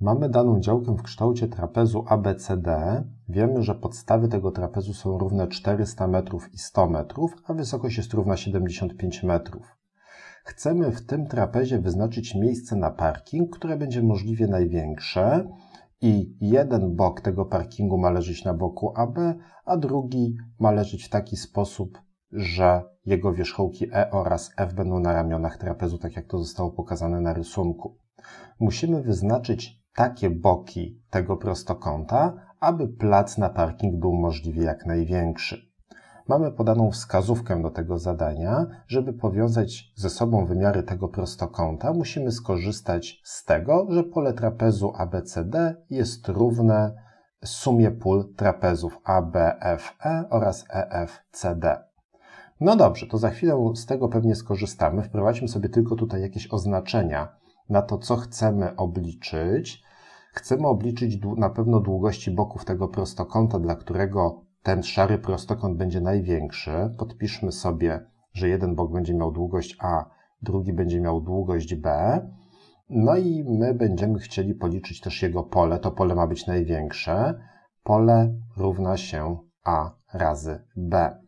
Mamy daną działkę w kształcie trapezu ABCD. Wiemy, że podstawy tego trapezu są równe 400 metrów i 100 metrów, a wysokość jest równa 75 metrów. Chcemy w tym trapezie wyznaczyć miejsce na parking, które będzie możliwie największe i jeden bok tego parkingu ma leżeć na boku AB, a drugi ma leżeć w taki sposób, że jego wierzchołki E oraz F będą na ramionach trapezu, tak jak to zostało pokazane na rysunku. Musimy wyznaczyć takie boki tego prostokąta, aby plac na parking był możliwie jak największy. Mamy podaną wskazówkę do tego zadania. Żeby powiązać ze sobą wymiary tego prostokąta, musimy skorzystać z tego, że pole trapezu ABCD jest równe sumie pól trapezów ABFE oraz EFCD. No dobrze, to za chwilę z tego pewnie skorzystamy. Wprowadźmy sobie tylko tutaj jakieś oznaczenia na to, co chcemy obliczyć. Chcemy obliczyć na pewno długości boków tego prostokąta, dla którego ten szary prostokąt będzie największy. Podpiszmy sobie, że jeden bok będzie miał długość A, drugi będzie miał długość B. No i my będziemy chcieli policzyć też jego pole. To pole ma być największe. Pole równa się A razy B.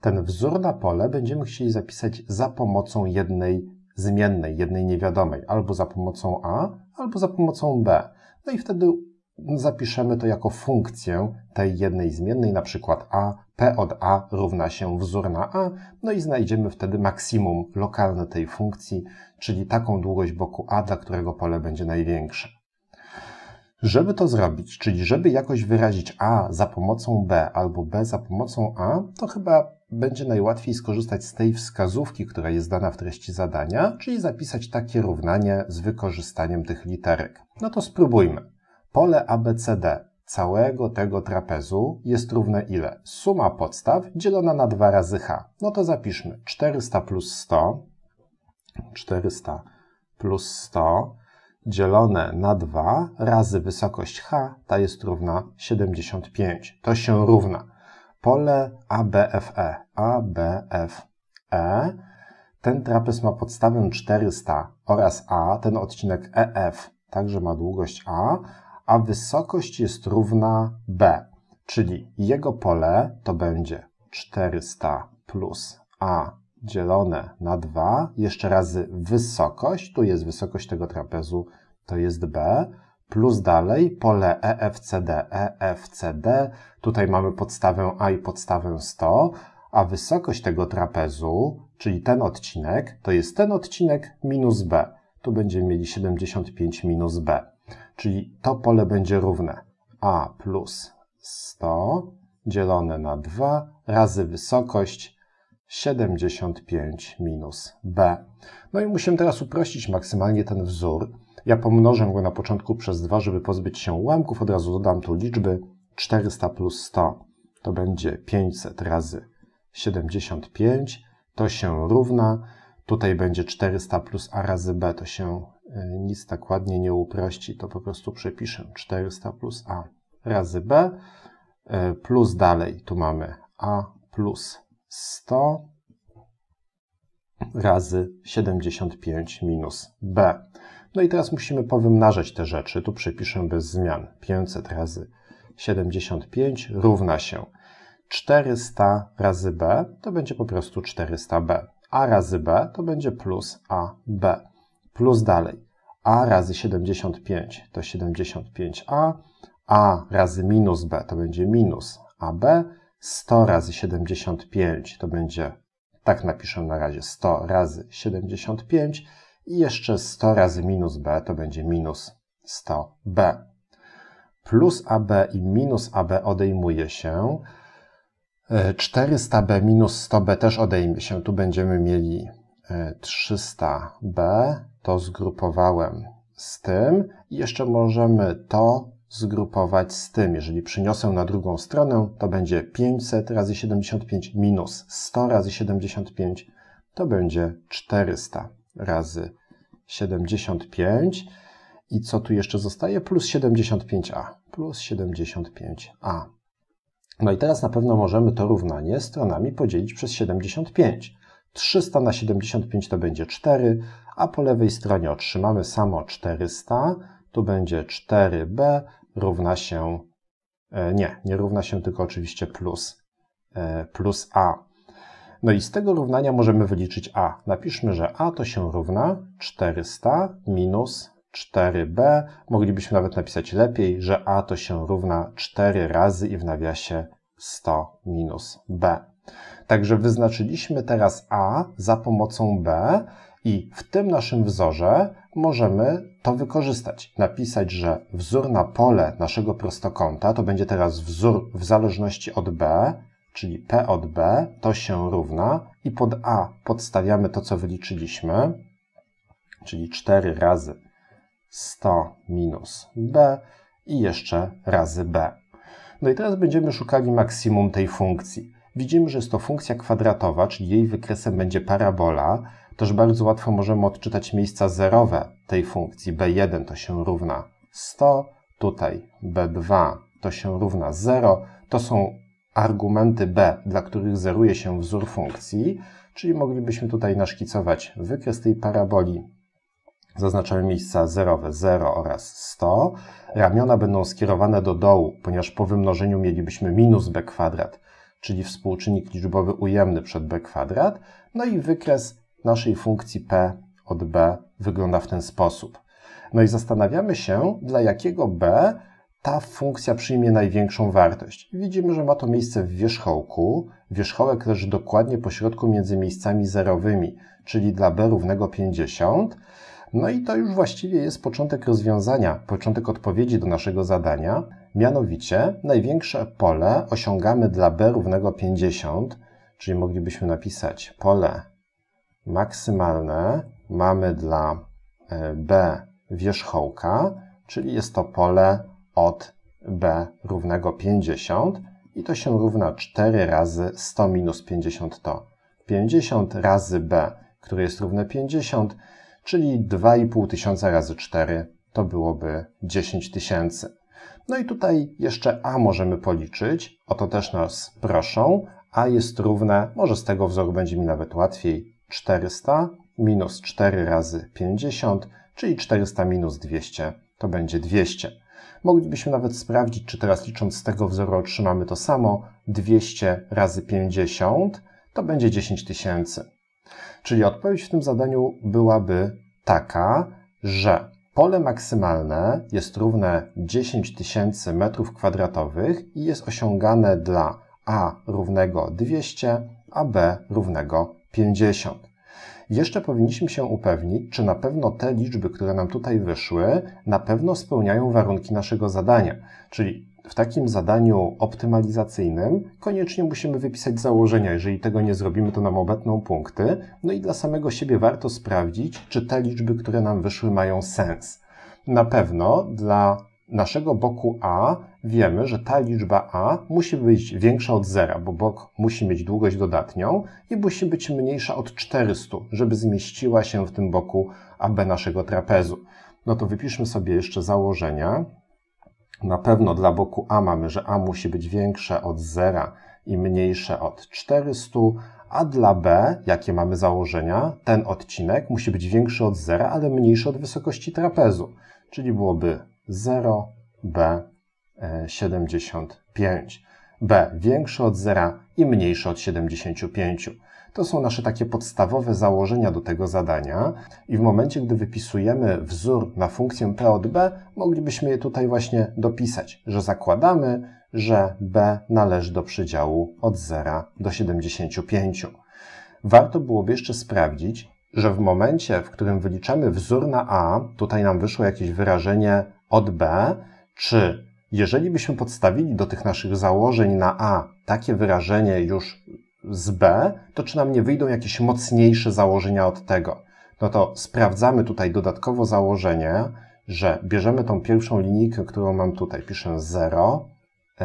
Ten wzór na pole będziemy chcieli zapisać za pomocą jednej zmiennej, jednej niewiadomej, albo za pomocą a, albo za pomocą b. No i wtedy zapiszemy to jako funkcję tej jednej zmiennej, na przykład a, p od a równa się wzór na a, no i znajdziemy wtedy maksimum lokalne tej funkcji, czyli taką długość boku a, dla którego pole będzie największe. Żeby to zrobić, czyli żeby jakoś wyrazić a za pomocą b albo b za pomocą a, to chyba będzie najłatwiej skorzystać z tej wskazówki, która jest dana w treści zadania, czyli zapisać takie równanie z wykorzystaniem tych literek. No to spróbujmy. Pole ABCD całego tego trapezu jest równe ile? Suma podstaw dzielona na 2 razy h. No to zapiszmy 400 plus 100, 400 plus 100 dzielone na 2 razy wysokość h, ta jest równa 75. To się równa pole ABFE. ABFE. Ten trapez ma podstawę 400 oraz A, ten odcinek EF także ma długość A, a wysokość jest równa B, czyli jego pole to będzie 400 plus A dzielone na 2, jeszcze razy wysokość, tu jest wysokość tego trapezu, to jest B, plus dalej pole EFCD, EFCD, tutaj mamy podstawę A i podstawę 100, a wysokość tego trapezu, czyli ten odcinek, to jest ten odcinek minus B. Tu będziemy mieli 75 minus B, czyli to pole będzie równe A plus 100 dzielone na 2 razy wysokość 75 minus B. No i musimy teraz uprościć maksymalnie ten wzór. Ja pomnożę go na początku przez 2, żeby pozbyć się ułamków. Od razu dodam tu liczby 400 plus 100 to będzie 500 razy 75. To się równa. Tutaj będzie 400 plus a razy b. To się e, nic tak ładnie nie uprości. To po prostu przepiszę 400 plus a razy b. E, plus dalej tu mamy a plus 100 razy 75 minus b. No i teraz musimy powymnażać te rzeczy. Tu przypiszę bez zmian. 500 razy 75 równa się 400 razy b to będzie po prostu 400b. a razy b to będzie plus ab. Plus dalej. a razy 75 to 75a. a razy minus b to będzie minus ab. 100 razy 75 to będzie, tak napiszę na razie, 100 razy 75 i jeszcze 100 razy minus b to będzie minus 100b. Plus AB i minus AB odejmuje się. 400b e, minus 100b też odejmie się. Tu będziemy mieli 300b. E, to zgrupowałem z tym. I jeszcze możemy to zgrupować z tym. Jeżeli przyniosę na drugą stronę, to będzie 500 razy 75 minus 100 razy 75 to będzie 400 razy 75. 75 i co tu jeszcze zostaje? Plus 75a. Plus 75a. No i teraz na pewno możemy to równanie stronami podzielić przez 75. 300 na 75 to będzie 4, a po lewej stronie otrzymamy samo 400. Tu będzie 4b równa się, e, nie, nie równa się tylko oczywiście plus, e, plus a no i z tego równania możemy wyliczyć a. Napiszmy, że a to się równa 400 minus 4b. Moglibyśmy nawet napisać lepiej, że a to się równa 4 razy i w nawiasie 100 minus b. Także wyznaczyliśmy teraz a za pomocą b i w tym naszym wzorze możemy to wykorzystać. Napisać, że wzór na pole naszego prostokąta to będzie teraz wzór w zależności od b czyli P od B, to się równa i pod A podstawiamy to, co wyliczyliśmy, czyli 4 razy 100 minus B i jeszcze razy B. No i teraz będziemy szukali maksimum tej funkcji. Widzimy, że jest to funkcja kwadratowa, czyli jej wykresem będzie parabola, Toż bardzo łatwo możemy odczytać miejsca zerowe tej funkcji. B1 to się równa 100, tutaj B2 to się równa 0. To są argumenty b, dla których zeruje się wzór funkcji, czyli moglibyśmy tutaj naszkicować wykres tej paraboli. Zaznaczamy miejsca zerowe 0 oraz 100. Ramiona będą skierowane do dołu, ponieważ po wymnożeniu mielibyśmy minus b kwadrat, czyli współczynnik liczbowy ujemny przed b kwadrat. No i wykres naszej funkcji p od b wygląda w ten sposób. No i zastanawiamy się, dla jakiego b ta funkcja przyjmie największą wartość. Widzimy, że ma to miejsce w wierzchołku. Wierzchołek leży dokładnie po środku między miejscami zerowymi, czyli dla b równego 50. No i to już właściwie jest początek rozwiązania, początek odpowiedzi do naszego zadania. Mianowicie największe pole osiągamy dla b równego 50, czyli moglibyśmy napisać pole maksymalne mamy dla e, b wierzchołka, czyli jest to pole od b równego 50 i to się równa 4 razy 100 minus 50 to 50 razy b, które jest równe 50, czyli 2500 razy 4 to byłoby 10 tysięcy. No i tutaj jeszcze a możemy policzyć, o to też nas proszą, a jest równe, może z tego wzoru będzie mi nawet łatwiej, 400 minus 4 razy 50, czyli 400 minus 200 to będzie 200. Moglibyśmy nawet sprawdzić, czy teraz licząc z tego wzoru otrzymamy to samo 200 razy 50 to będzie 10 tysięcy. Czyli odpowiedź w tym zadaniu byłaby taka, że pole maksymalne jest równe 10 tysięcy m2 i jest osiągane dla a równego 200, a b równego 50. Jeszcze powinniśmy się upewnić, czy na pewno te liczby, które nam tutaj wyszły, na pewno spełniają warunki naszego zadania. Czyli w takim zadaniu optymalizacyjnym koniecznie musimy wypisać założenia. Jeżeli tego nie zrobimy, to nam obetną punkty. No i dla samego siebie warto sprawdzić, czy te liczby, które nam wyszły, mają sens. Na pewno dla naszego boku A wiemy, że ta liczba A musi być większa od zera, bo bok musi mieć długość dodatnią i musi być mniejsza od 400, żeby zmieściła się w tym boku AB naszego trapezu. No to wypiszmy sobie jeszcze założenia. Na pewno dla boku A mamy, że A musi być większe od zera i mniejsze od 400, a dla B, jakie mamy założenia, ten odcinek musi być większy od zera, ale mniejszy od wysokości trapezu, czyli byłoby 0b75. b większe od 0 i mniejsze od 75. To są nasze takie podstawowe założenia do tego zadania i w momencie, gdy wypisujemy wzór na funkcję p od b, moglibyśmy je tutaj właśnie dopisać, że zakładamy, że b należy do przedziału od 0 do 75. Warto byłoby jeszcze sprawdzić, że w momencie, w którym wyliczamy wzór na a, tutaj nam wyszło jakieś wyrażenie od B, czy jeżeli byśmy podstawili do tych naszych założeń na A takie wyrażenie już z B, to czy nam nie wyjdą jakieś mocniejsze założenia od tego? No to sprawdzamy tutaj dodatkowo założenie, że bierzemy tą pierwszą linijkę, którą mam tutaj, piszę 0 y,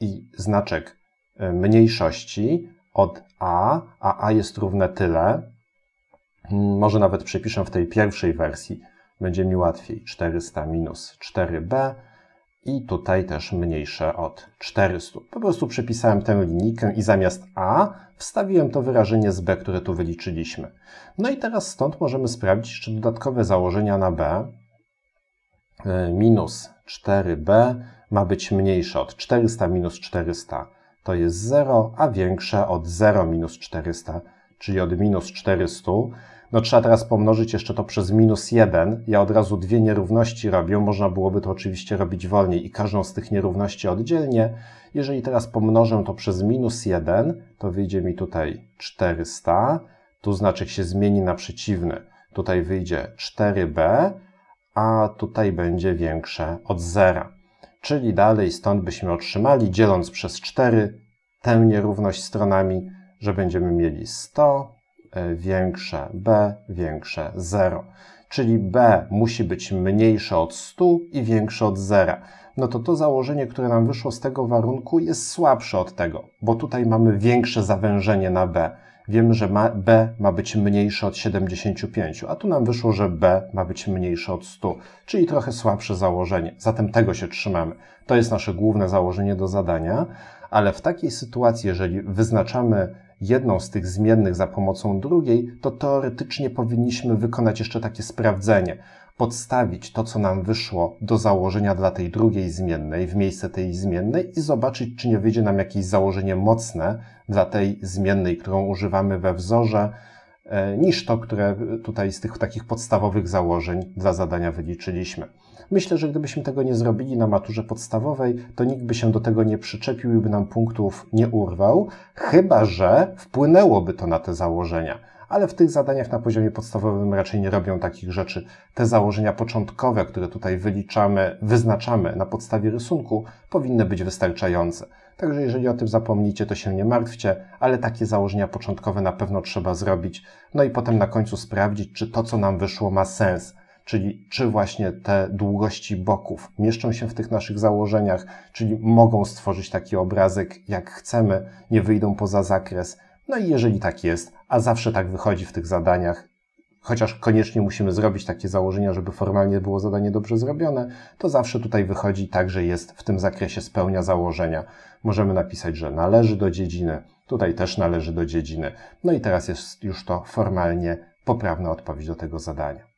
i znaczek y, mniejszości od A, a A jest równe tyle. Może nawet przepiszę w tej pierwszej wersji będzie mi łatwiej. 400 minus 4b i tutaj też mniejsze od 400. Po prostu przepisałem tę linijkę i zamiast a wstawiłem to wyrażenie z b, które tu wyliczyliśmy. No i teraz stąd możemy sprawdzić, czy dodatkowe założenia na b e, minus 4b ma być mniejsze od 400 minus 400 to jest 0, a większe od 0 minus 400 czyli od minus 400, no trzeba teraz pomnożyć jeszcze to przez minus 1. Ja od razu dwie nierówności robię, można byłoby to oczywiście robić wolniej i każdą z tych nierówności oddzielnie. Jeżeli teraz pomnożę to przez minus 1, to wyjdzie mi tutaj 400, tu znaczek się zmieni na przeciwny. Tutaj wyjdzie 4b, a tutaj będzie większe od zera. Czyli dalej stąd byśmy otrzymali, dzieląc przez 4 tę nierówność stronami, że będziemy mieli 100 e, większe b większe 0. Czyli b musi być mniejsze od 100 i większe od 0. No to to założenie, które nam wyszło z tego warunku jest słabsze od tego, bo tutaj mamy większe zawężenie na b. Wiemy, że ma, b ma być mniejsze od 75, a tu nam wyszło, że b ma być mniejsze od 100, czyli trochę słabsze założenie. Zatem tego się trzymamy. To jest nasze główne założenie do zadania, ale w takiej sytuacji, jeżeli wyznaczamy jedną z tych zmiennych za pomocą drugiej, to teoretycznie powinniśmy wykonać jeszcze takie sprawdzenie. Podstawić to, co nam wyszło do założenia dla tej drugiej zmiennej w miejsce tej zmiennej i zobaczyć, czy nie wyjdzie nam jakieś założenie mocne dla tej zmiennej, którą używamy we wzorze, E, niż to, które tutaj z tych takich podstawowych założeń dla zadania wyliczyliśmy. Myślę, że gdybyśmy tego nie zrobili na maturze podstawowej, to nikt by się do tego nie przyczepił i by nam punktów nie urwał, chyba że wpłynęłoby to na te założenia. Ale w tych zadaniach na poziomie podstawowym raczej nie robią takich rzeczy. Te założenia początkowe, które tutaj wyliczamy, wyznaczamy na podstawie rysunku, powinny być wystarczające. Także jeżeli o tym zapomnicie, to się nie martwcie, ale takie założenia początkowe na pewno trzeba zrobić. No i potem na końcu sprawdzić, czy to, co nam wyszło, ma sens. Czyli czy właśnie te długości boków mieszczą się w tych naszych założeniach, czyli mogą stworzyć taki obrazek, jak chcemy, nie wyjdą poza zakres. No i jeżeli tak jest, a zawsze tak wychodzi w tych zadaniach, chociaż koniecznie musimy zrobić takie założenia, żeby formalnie było zadanie dobrze zrobione, to zawsze tutaj wychodzi tak, że jest w tym zakresie spełnia założenia. Możemy napisać, że należy do dziedziny, tutaj też należy do dziedziny. No i teraz jest już to formalnie poprawna odpowiedź do tego zadania.